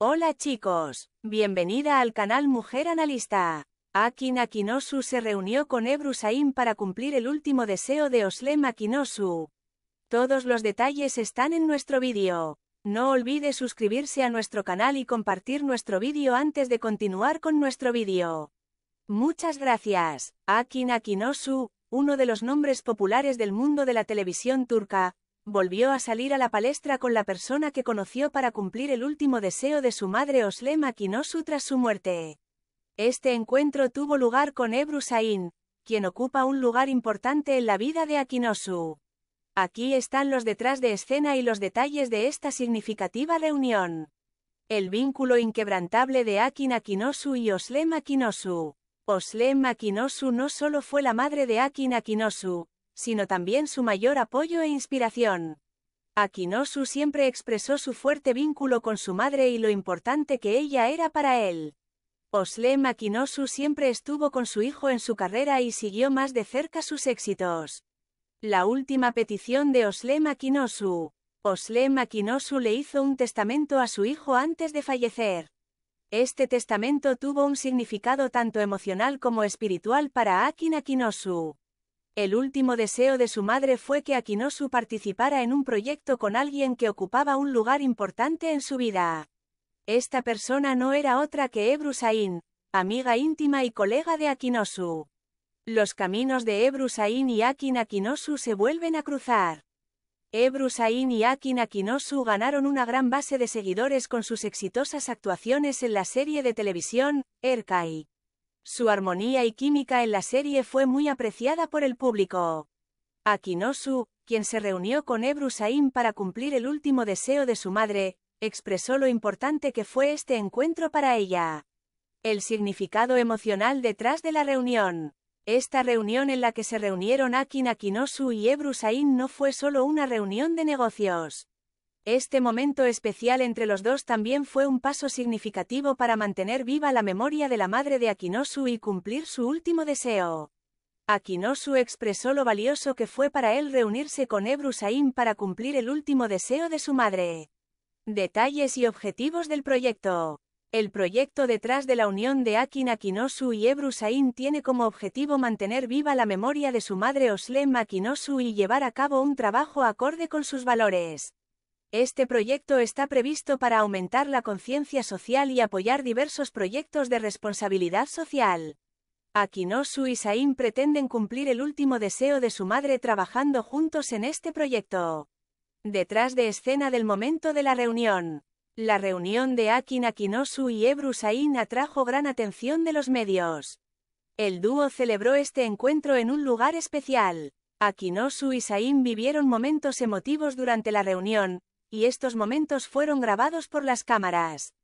Hola chicos, bienvenida al canal Mujer Analista. Akin Akinosu se reunió con Ebru Saim para cumplir el último deseo de Oslem Akinosu. Todos los detalles están en nuestro vídeo. No olvide suscribirse a nuestro canal y compartir nuestro vídeo antes de continuar con nuestro vídeo. Muchas gracias, Akin Akinosu, uno de los nombres populares del mundo de la televisión turca, volvió a salir a la palestra con la persona que conoció para cumplir el último deseo de su madre Oslem Akinosu tras su muerte. Este encuentro tuvo lugar con Ebru Sain, quien ocupa un lugar importante en la vida de Akinosu. Aquí están los detrás de escena y los detalles de esta significativa reunión. El vínculo inquebrantable de Akin Akinosu y Oslem Akinosu. Oslem Akinosu no solo fue la madre de Akin Akinosu, sino también su mayor apoyo e inspiración. Akinosu siempre expresó su fuerte vínculo con su madre y lo importante que ella era para él. Oslem Akinosu siempre estuvo con su hijo en su carrera y siguió más de cerca sus éxitos. La última petición de Oslem Akinosu. Oslem Akinosu le hizo un testamento a su hijo antes de fallecer. Este testamento tuvo un significado tanto emocional como espiritual para Akin Akinosu. El último deseo de su madre fue que Akinosu participara en un proyecto con alguien que ocupaba un lugar importante en su vida. Esta persona no era otra que Ebru Sain, amiga íntima y colega de Akinosu. Los caminos de Ebru Sain y Akin Akinosu se vuelven a cruzar. Ebru Sain y Akin Akinosu ganaron una gran base de seguidores con sus exitosas actuaciones en la serie de televisión, Erkai. Su armonía y química en la serie fue muy apreciada por el público. Akinosu, quien se reunió con Ebru Saim para cumplir el último deseo de su madre, expresó lo importante que fue este encuentro para ella. El significado emocional detrás de la reunión. Esta reunión en la que se reunieron Akin Akinosu y Ebru Sain no fue solo una reunión de negocios. Este momento especial entre los dos también fue un paso significativo para mantener viva la memoria de la madre de Akinosu y cumplir su último deseo. Akinosu expresó lo valioso que fue para él reunirse con Ebru Saim para cumplir el último deseo de su madre. Detalles y objetivos del proyecto. El proyecto detrás de la unión de Akin Akinosu y Ebru tiene como objetivo mantener viva la memoria de su madre Oslem Akinosu y llevar a cabo un trabajo acorde con sus valores. Este proyecto está previsto para aumentar la conciencia social y apoyar diversos proyectos de responsabilidad social. Akinosu y Sain pretenden cumplir el último deseo de su madre trabajando juntos en este proyecto. Detrás de escena del momento de la reunión. La reunión de Akin Akinosu y Ebru Sain atrajo gran atención de los medios. El dúo celebró este encuentro en un lugar especial. Akinosu y Sain vivieron momentos emotivos durante la reunión, y estos momentos fueron grabados por las cámaras.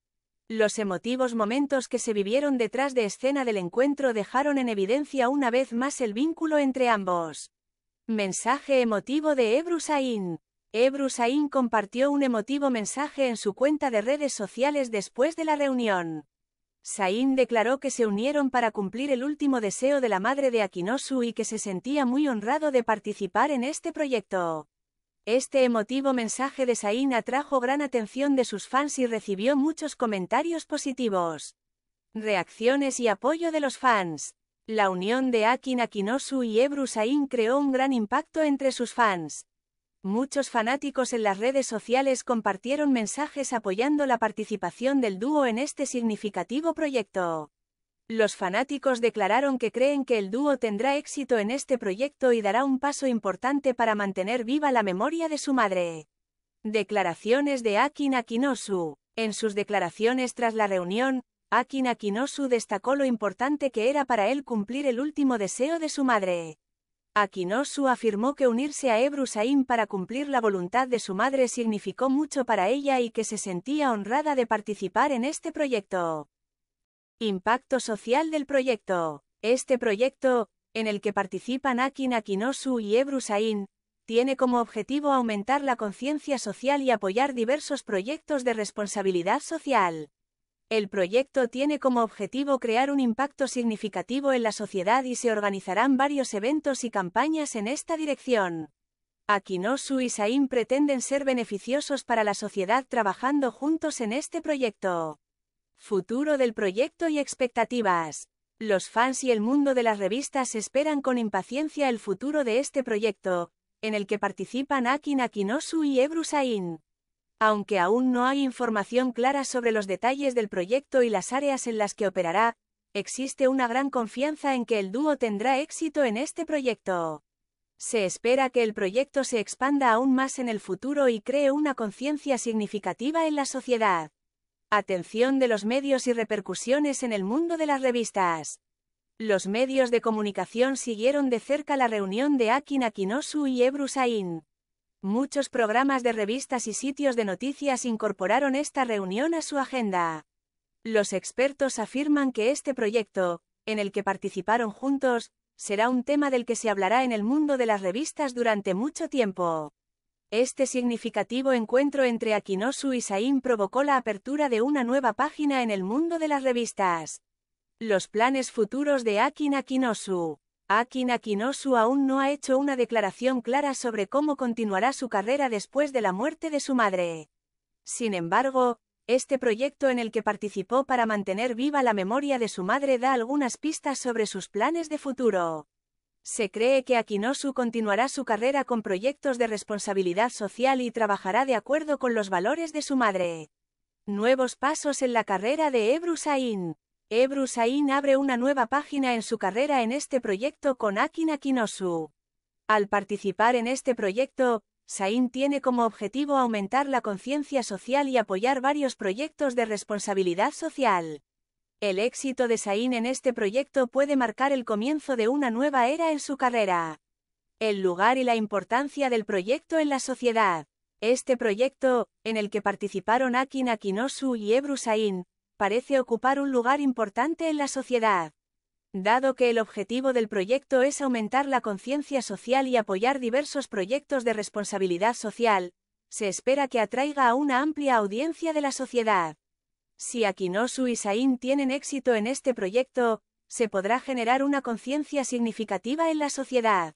Los emotivos momentos que se vivieron detrás de escena del encuentro dejaron en evidencia una vez más el vínculo entre ambos. Mensaje emotivo de Ebru Sain. Ebru Sain compartió un emotivo mensaje en su cuenta de redes sociales después de la reunión. Sain declaró que se unieron para cumplir el último deseo de la madre de Akinosu y que se sentía muy honrado de participar en este proyecto. Este emotivo mensaje de Sain atrajo gran atención de sus fans y recibió muchos comentarios positivos. Reacciones y apoyo de los fans. La unión de Akin Akinosu y Ebru Sain creó un gran impacto entre sus fans. Muchos fanáticos en las redes sociales compartieron mensajes apoyando la participación del dúo en este significativo proyecto. Los fanáticos declararon que creen que el dúo tendrá éxito en este proyecto y dará un paso importante para mantener viva la memoria de su madre. Declaraciones de Akin Akinosu. En sus declaraciones tras la reunión, Akin Akinosu destacó lo importante que era para él cumplir el último deseo de su madre. Akinosu afirmó que unirse a Ebru Saim para cumplir la voluntad de su madre significó mucho para ella y que se sentía honrada de participar en este proyecto. Impacto social del proyecto. Este proyecto, en el que participan Akin Akinosu y Ebru Sain, tiene como objetivo aumentar la conciencia social y apoyar diversos proyectos de responsabilidad social. El proyecto tiene como objetivo crear un impacto significativo en la sociedad y se organizarán varios eventos y campañas en esta dirección. Akinosu y Sain pretenden ser beneficiosos para la sociedad trabajando juntos en este proyecto. Futuro del proyecto y expectativas. Los fans y el mundo de las revistas esperan con impaciencia el futuro de este proyecto, en el que participan Akin Akinosu y Ebru Sain. Aunque aún no hay información clara sobre los detalles del proyecto y las áreas en las que operará, existe una gran confianza en que el dúo tendrá éxito en este proyecto. Se espera que el proyecto se expanda aún más en el futuro y cree una conciencia significativa en la sociedad. Atención de los medios y repercusiones en el mundo de las revistas. Los medios de comunicación siguieron de cerca la reunión de Akin Akinosu y Ebru Sain. Muchos programas de revistas y sitios de noticias incorporaron esta reunión a su agenda. Los expertos afirman que este proyecto, en el que participaron juntos, será un tema del que se hablará en el mundo de las revistas durante mucho tiempo. Este significativo encuentro entre Akinosu y Sain provocó la apertura de una nueva página en el mundo de las revistas. Los planes futuros de Akin Akinosu. Akin Akinosu aún no ha hecho una declaración clara sobre cómo continuará su carrera después de la muerte de su madre. Sin embargo, este proyecto en el que participó para mantener viva la memoria de su madre da algunas pistas sobre sus planes de futuro. Se cree que Akinosu continuará su carrera con proyectos de responsabilidad social y trabajará de acuerdo con los valores de su madre. Nuevos pasos en la carrera de Ebru Sain. Ebru Sain abre una nueva página en su carrera en este proyecto con Akin Akinosu. Al participar en este proyecto, Sain tiene como objetivo aumentar la conciencia social y apoyar varios proyectos de responsabilidad social. El éxito de Sain en este proyecto puede marcar el comienzo de una nueva era en su carrera. El lugar y la importancia del proyecto en la sociedad. Este proyecto, en el que participaron Akin Akinosu y Ebru Sain, parece ocupar un lugar importante en la sociedad. Dado que el objetivo del proyecto es aumentar la conciencia social y apoyar diversos proyectos de responsabilidad social, se espera que atraiga a una amplia audiencia de la sociedad. Si Akinosu y Sain tienen éxito en este proyecto, se podrá generar una conciencia significativa en la sociedad.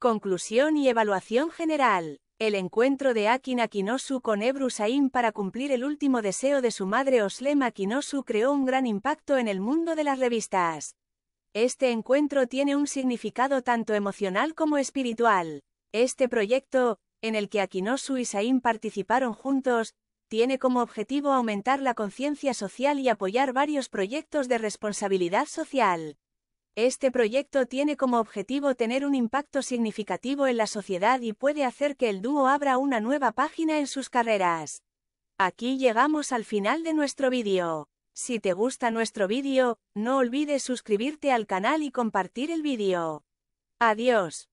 Conclusión y evaluación general. El encuentro de Akin Akinosu con Ebru Sain para cumplir el último deseo de su madre Oslem Akinosu creó un gran impacto en el mundo de las revistas. Este encuentro tiene un significado tanto emocional como espiritual. Este proyecto, en el que Akinosu y Sain participaron juntos, tiene como objetivo aumentar la conciencia social y apoyar varios proyectos de responsabilidad social. Este proyecto tiene como objetivo tener un impacto significativo en la sociedad y puede hacer que el dúo abra una nueva página en sus carreras. Aquí llegamos al final de nuestro vídeo. Si te gusta nuestro vídeo, no olvides suscribirte al canal y compartir el vídeo. Adiós.